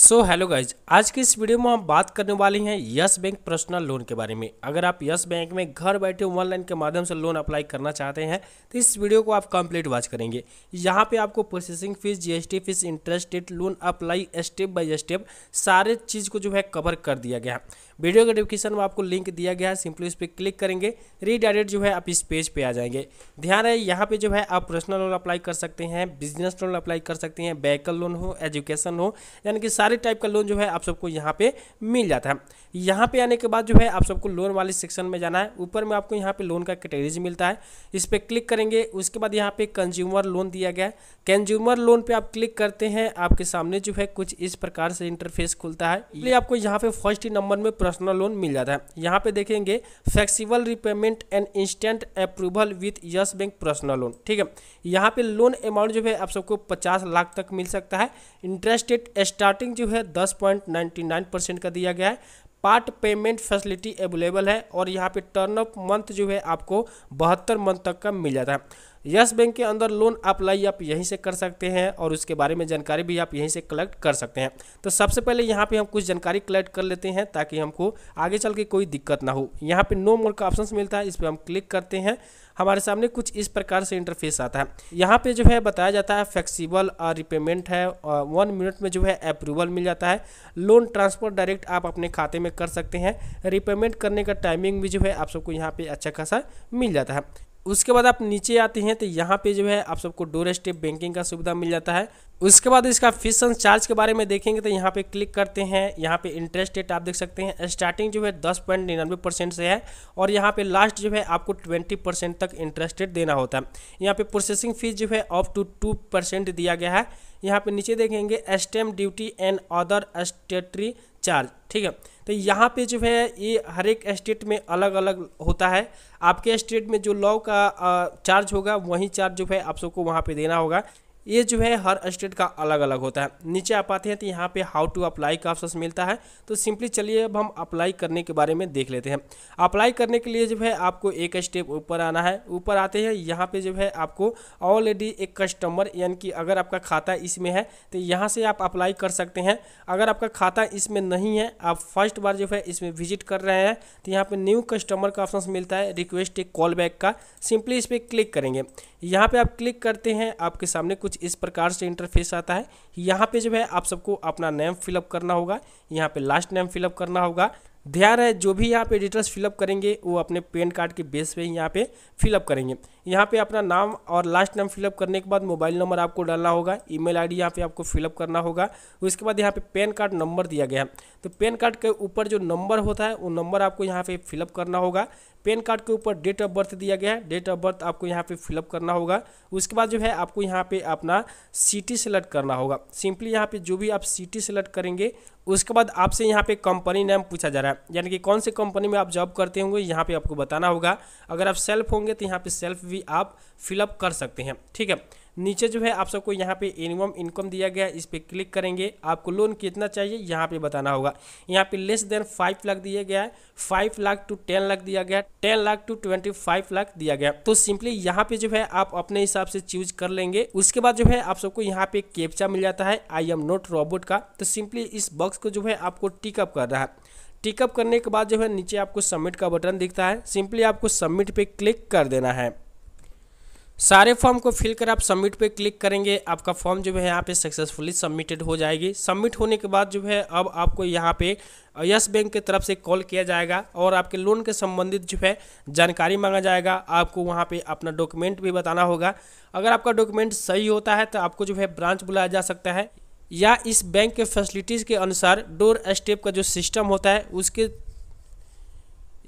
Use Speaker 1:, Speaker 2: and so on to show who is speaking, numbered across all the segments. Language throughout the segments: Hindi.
Speaker 1: सो हेलो गाइज आज की इस वीडियो में हम बात करने वाले हैं यस बैंक पर्सनल लोन के बारे में अगर आप यस बैंक में घर बैठे ऑनलाइन के माध्यम से लोन अप्लाई करना चाहते हैं तो इस वीडियो को आप कंप्लीट वॉच करेंगे यहाँ पे आपको processing fees GST fees interest rate loan apply step by step सारे चीज़ को जो है कवर कर दिया गया वीडियो के डिस्क्रिप्शन में आपको लिंक दिया गया है सिंपली उस पर क्लिक करेंगे रीडायरेक्ट जो है आप इस पेज पे आ जाएंगे ध्यान रहे यहाँ पे जो है आप पर्सनल लोन अप्लाई कर सकते हैं बिजनेस लोन अप्लाई कर सकते हैं बैकल लोन हो एजुकेशन हो यानी कि सारे टाइप का लोन जो है आप सबको यहाँ पे मिल जाता है यहाँ पे आने के बाद जो है आप सबको लोन वाले सेक्शन में जाना है ऊपर में आपको यहाँ पे लोन का कैटेगरीज मिलता है इस पर क्लिक करेंगे उसके बाद यहाँ पे कंज्यूमर लोन दिया गया है कंज्यूमर लोन पे आप क्लिक करते हैं आपके सामने जो है कुछ इस प्रकार से इंटरफेस खुलता है इसलिए आपको यहाँ पे फर्स्ट नंबर में पर्सनल लोन मिल जाता है यहाँ पे देखेंगे flexible repayment and instant approval with Yes Bank personal loan ठीक है यहाँ पे लोन अमाउंट जो है आप सबको पचास लाख तक मिल सकता है इंटरेस्ट रेट स्टार्टिंग रेटिंग जो है दस पॉइंट नाइन्टी नाइन परसेंट का दिया गया है पार्ट पेमेंट फैसिलिटी अवेलेबल है और यहाँ पे टर्न अप मंथ जो है आपको बहत्तर मंथ तक का मिल जाता है यस बैंक के अंदर लोन अप्लाई आप यहीं से कर सकते हैं और उसके बारे में जानकारी भी आप यहीं से कलेक्ट कर सकते हैं तो सबसे पहले यहाँ पे हम कुछ जानकारी कलेक्ट कर लेते हैं ताकि हमको आगे चल के कोई दिक्कत ना हो यहाँ पे नो मोर का ऑप्शन मिलता है इस पर हम क्लिक करते हैं हमारे सामने कुछ इस प्रकार से इंटरफेस आता है यहाँ पे जो है बताया जाता है फ्लेक्सीबल रिपेमेंट है और वन मिनट में जो है अप्रूवल मिल जाता है लोन ट्रांसफर डायरेक्ट आप अपने खाते में कर सकते हैं रिपेमेंट करने का टाइमिंग भी जो है आप सबको यहाँ पे अच्छा खासा मिल जाता है उसके बाद आप नीचे आते हैं तो यहाँ पे जो है आप सबको डोर स्टेप बैंकिंग का सुविधा मिल जाता है उसके बाद इसका एंड चार्ज के बारे में देखेंगे तो यहाँ पे क्लिक करते हैं यहाँ पे इंटरेस्ट रेट आप देख सकते हैं स्टार्टिंग जो है दस पॉइंट निन्यानवे परसेंट से है और यहाँ पे लास्ट जो है आपको ट्वेंटी परसेंट तक इंटरेस्ट रेट देना होता है यहाँ पे प्रोसेसिंग फीस जो है अप टू टू परसेंट दिया गया है यहाँ पे नीचे देखेंगे stamp duty and other statutory charge ठीक है तो यहाँ पे जो है ये हर एक स्टेट में अलग अलग होता है आपके स्टेट में जो लॉ का चार्ज होगा वही चार्ज जो है आप सबको वहाँ पे देना होगा ये जो है हर स्टेट का अलग अलग होता है नीचे आप आते हैं तो यहाँ पे हाउ टू अप्लाई का ऑप्शन मिलता है तो सिंपली चलिए अब हम अप्लाई करने के बारे में देख लेते हैं अप्लाई करने के लिए जो है आपको एक स्टेप ऊपर आना है ऊपर आते हैं यहाँ पे जो है आपको ऑलरेडी एक कस्टमर यानी कि अगर आपका खाता इसमें है तो यहाँ से आप अप्लाई कर सकते हैं अगर आपका खाता इसमें नहीं है आप फर्स्ट बार जो है इसमें विजिट कर रहे हैं तो यहाँ पर न्यू कस्टमर का ऑप्शन मिलता है रिक्वेस्ट एक कॉल बैक का सिंपली इस पर क्लिक करेंगे यहाँ पर आप क्लिक करते हैं आपके सामने कुछ कुछ इस प्रकार से इंटरफेस आता है यहाँ पे जो है आप सबको अपना नेम फिलअप करना होगा यहाँ पे लास्ट नेम फिलअप करना होगा ध्यान है जो भी यहाँ पे डिटेल्स फिलअप करेंगे वो अपने पेन कार्ड के बेस पे ही यहाँ पे फिलअप करेंगे यहाँ पे अपना नाम और लास्ट नाम फिलअप करने के बाद मोबाइल नंबर आपको डालना होगा ईमेल आईडी यहाँ पे आपको फिलअप करना होगा उसके बाद यहाँ पे पेन कार्ड नंबर दिया गया है तो पेन कार्ड के ऊपर जो नंबर होता है वो नंबर आपको यहाँ पे फिलअप करना होगा पेन कार्ड के ऊपर डेट ऑफ बर्थ दिया गया है डेट ऑफ बर्थ आपको यहाँ पे फिलअप करना होगा उसके बाद जो है आपको यहाँ पे अपना सिटी सेलेक्ट करना होगा सिंपली यहाँ पे जो भी आप सिटी सेलेक्ट करेंगे उसके बाद आपसे यहाँ पे कंपनी नेम पूछा जा रहा है है यानी कि कौन सी कंपनी में आप जॉब करते होंगे यहाँ पे आपको बताना होगा अगर आप सेल्फ होंगे तो यहाँ पे सेल्फ भी आप फिलअप कर सकते हैं ठीक है नीचे जो है आप सबको यहाँ पे एनिमम इनकम दिया गया इस पर क्लिक करेंगे आपको लोन कितना चाहिए यहाँ पे बताना होगा यहाँ पे लेस देन फाइव लाख दिया गया है five lakh to ten lakh दिया गया है ten lakh to twenty five lakh दिया गया तो सिंपली यहाँ पे जो है आप अपने हिसाब से चूज कर लेंगे उसके बाद जो है आप सबको यहाँ पे केप्चा मिल जाता है आई एम नोट रॉबोट का तो सिंपली इस बॉक्स को जो है आपको टिकअप कर रहा है टिकअप करने के बाद जो है नीचे आपको सबमिट का बटन दिखता है सिंपली आपको सबमिट पे क्लिक कर देना है सारे फॉर्म को फिल कर आप सबमिट पे क्लिक करेंगे आपका फॉर्म जो है यहाँ पे सक्सेसफुली सबमिटेड हो जाएगी सबमिट होने के बाद जो है अब आपको यहाँ पे यस बैंक की तरफ से कॉल किया जाएगा और आपके लोन के संबंधित जो है जानकारी मांगा जाएगा आपको वहाँ पे अपना डॉक्यूमेंट भी बताना होगा अगर आपका डॉक्यूमेंट सही होता है तो आपको जो है ब्रांच बुलाया जा सकता है या इस बैंक के फैसिलिटीज़ के अनुसार डोर स्टेप का जो सिस्टम होता है उसके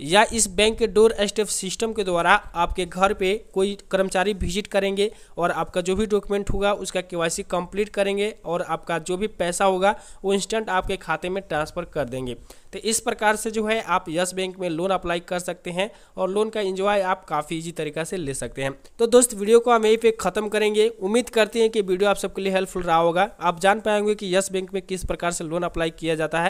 Speaker 1: या इस बैंक के डोर स्टेप सिस्टम के द्वारा आपके घर पे कोई कर्मचारी विजिट करेंगे और आपका जो भी डॉक्यूमेंट होगा उसका केवाईसी कंप्लीट करेंगे और आपका जो भी पैसा होगा वो इंस्टेंट आपके खाते में ट्रांसफ़र कर देंगे तो इस प्रकार से जो है आप यस बैंक में लोन अप्लाई कर सकते हैं और लोन का इंजॉय आप काफ़ी ईजी तरीका से ले सकते हैं तो दोस्त वीडियो को हम यहीं पे ख़त्म करेंगे उम्मीद करते हैं कि वीडियो आप सबके लिए हेल्पफुल रहा होगा आप जान पाएंगे कि यस बैंक में किस प्रकार से लोन अप्लाई किया जाता है